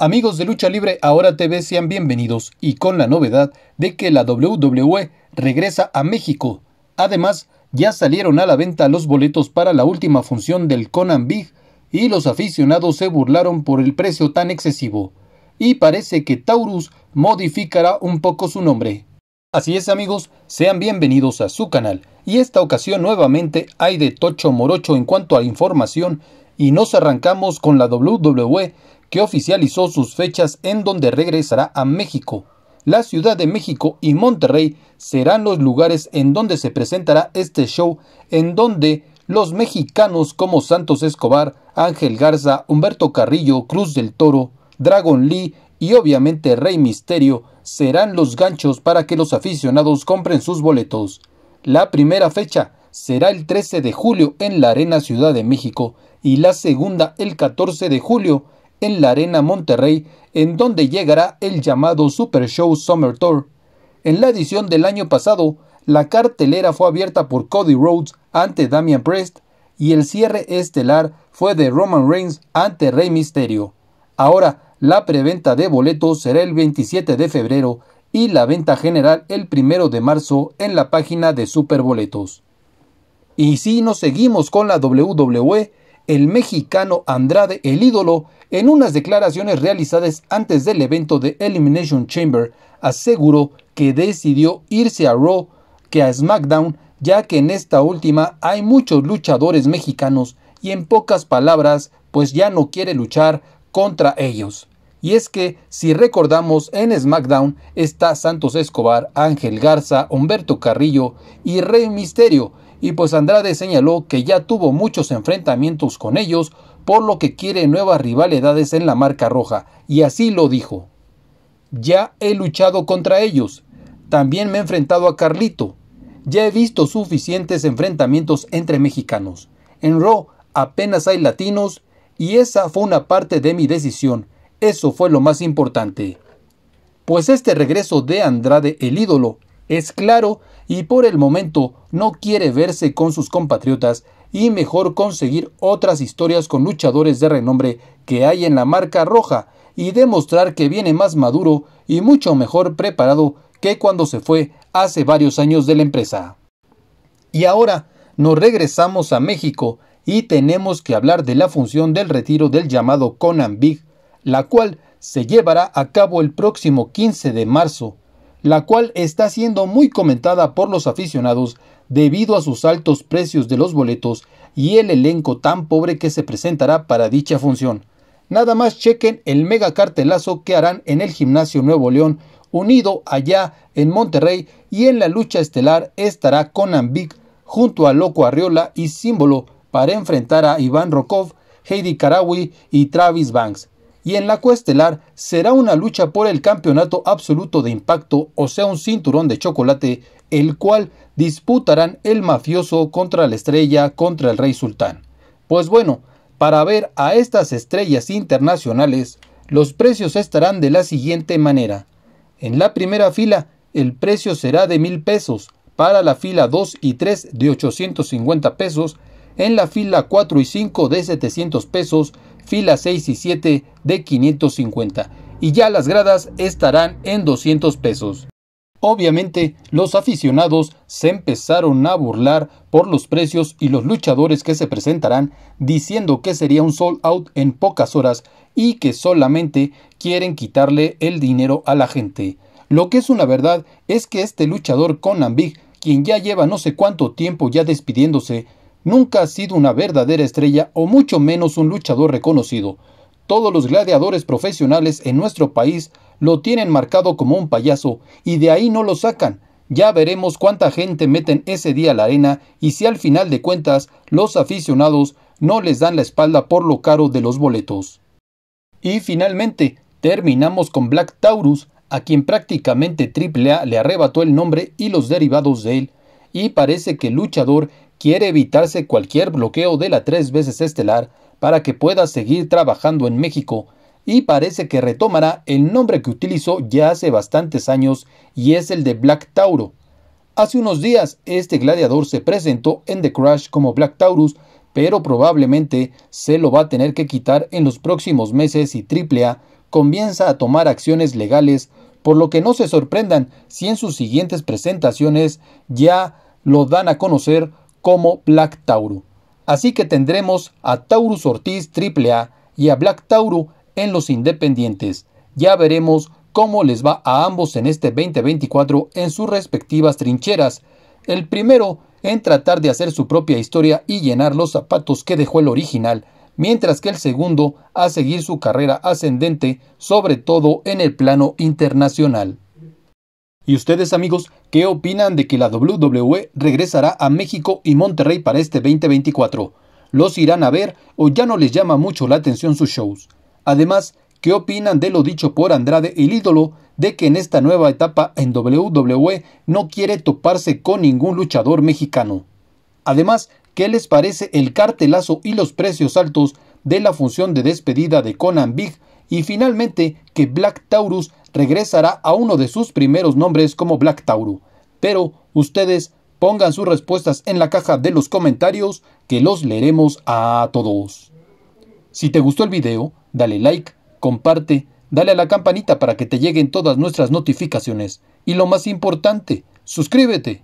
Amigos de Lucha Libre Ahora TV sean bienvenidos y con la novedad de que la WWE regresa a México. Además, ya salieron a la venta los boletos para la última función del Conan Big y los aficionados se burlaron por el precio tan excesivo. Y parece que Taurus modificará un poco su nombre. Así es amigos, sean bienvenidos a su canal y esta ocasión nuevamente hay de tocho morocho en cuanto a información y nos arrancamos con la WWE que oficializó sus fechas en donde regresará a México. La Ciudad de México y Monterrey serán los lugares en donde se presentará este show, en donde los mexicanos como Santos Escobar, Ángel Garza, Humberto Carrillo, Cruz del Toro, Dragon Lee y obviamente Rey Misterio serán los ganchos para que los aficionados compren sus boletos. La primera fecha será el 13 de julio en la Arena Ciudad de México y la segunda el 14 de julio en la Arena Monterrey, en donde llegará el llamado Super Show Summer Tour. En la edición del año pasado, la cartelera fue abierta por Cody Rhodes ante Damian Prest y el cierre estelar fue de Roman Reigns ante Rey Mysterio. Ahora, la preventa de boletos será el 27 de febrero y la venta general el 1 de marzo en la página de Superboletos. Y si nos seguimos con la WWE, el mexicano Andrade el ídolo, en unas declaraciones realizadas antes del evento de Elimination Chamber, aseguró que decidió irse a Raw que a SmackDown, ya que en esta última hay muchos luchadores mexicanos y en pocas palabras, pues ya no quiere luchar contra ellos. Y es que, si recordamos, en SmackDown está Santos Escobar, Ángel Garza, Humberto Carrillo y Rey Misterio, y pues Andrade señaló que ya tuvo muchos enfrentamientos con ellos, por lo que quiere nuevas rivalidades en la marca roja, y así lo dijo. Ya he luchado contra ellos, también me he enfrentado a Carlito, ya he visto suficientes enfrentamientos entre mexicanos. En Raw apenas hay latinos y esa fue una parte de mi decisión, eso fue lo más importante. Pues este regreso de Andrade el ídolo es claro y por el momento no quiere verse con sus compatriotas y mejor conseguir otras historias con luchadores de renombre que hay en la marca roja y demostrar que viene más maduro y mucho mejor preparado que cuando se fue hace varios años de la empresa. Y ahora nos regresamos a México y tenemos que hablar de la función del retiro del llamado Conan Big, la cual se llevará a cabo el próximo 15 de marzo la cual está siendo muy comentada por los aficionados debido a sus altos precios de los boletos y el elenco tan pobre que se presentará para dicha función. Nada más chequen el mega cartelazo que harán en el Gimnasio Nuevo León, unido allá en Monterrey y en la lucha estelar estará Conan Big junto a Loco Arriola y Símbolo para enfrentar a Iván Rokov, Heidi Karawi y Travis Banks y en la cuestelar será una lucha por el campeonato absoluto de impacto, o sea, un cinturón de chocolate, el cual disputarán el mafioso contra la estrella contra el rey sultán. Pues bueno, para ver a estas estrellas internacionales, los precios estarán de la siguiente manera. En la primera fila, el precio será de mil pesos, para la fila 2 y 3 de 850 pesos, en la fila 4 y 5 de 700 pesos fila 6 y 7 de 550 y ya las gradas estarán en 200 pesos. Obviamente, los aficionados se empezaron a burlar por los precios y los luchadores que se presentarán, diciendo que sería un sold out en pocas horas y que solamente quieren quitarle el dinero a la gente. Lo que es una verdad es que este luchador con ambig quien ya lleva no sé cuánto tiempo ya despidiéndose, Nunca ha sido una verdadera estrella o mucho menos un luchador reconocido. Todos los gladiadores profesionales en nuestro país lo tienen marcado como un payaso y de ahí no lo sacan. Ya veremos cuánta gente meten ese día a la arena y si al final de cuentas los aficionados no les dan la espalda por lo caro de los boletos. Y finalmente, terminamos con Black Taurus, a quien prácticamente AAA le arrebató el nombre y los derivados de él, y parece que el luchador quiere evitarse cualquier bloqueo de la tres veces estelar para que pueda seguir trabajando en México y parece que retomará el nombre que utilizó ya hace bastantes años y es el de Black Tauro. Hace unos días este gladiador se presentó en The Crash como Black Taurus, pero probablemente se lo va a tener que quitar en los próximos meses y AAA comienza a tomar acciones legales, por lo que no se sorprendan si en sus siguientes presentaciones ya lo dan a conocer como Black Tauro. Así que tendremos a Taurus Ortiz AAA y a Black Tauro en los independientes. Ya veremos cómo les va a ambos en este 2024 en sus respectivas trincheras. El primero en tratar de hacer su propia historia y llenar los zapatos que dejó el original, mientras que el segundo a seguir su carrera ascendente, sobre todo en el plano internacional. ¿Y ustedes amigos, qué opinan de que la WWE regresará a México y Monterrey para este 2024? ¿Los irán a ver o ya no les llama mucho la atención sus shows? Además, ¿qué opinan de lo dicho por Andrade el ídolo de que en esta nueva etapa en WWE no quiere toparse con ningún luchador mexicano? Además, ¿qué les parece el cartelazo y los precios altos de la función de despedida de Conan Big? Y finalmente, que Black Taurus regresará a uno de sus primeros nombres como Black Taurus, Pero ustedes pongan sus respuestas en la caja de los comentarios que los leeremos a todos. Si te gustó el video, dale like, comparte, dale a la campanita para que te lleguen todas nuestras notificaciones y lo más importante, suscríbete.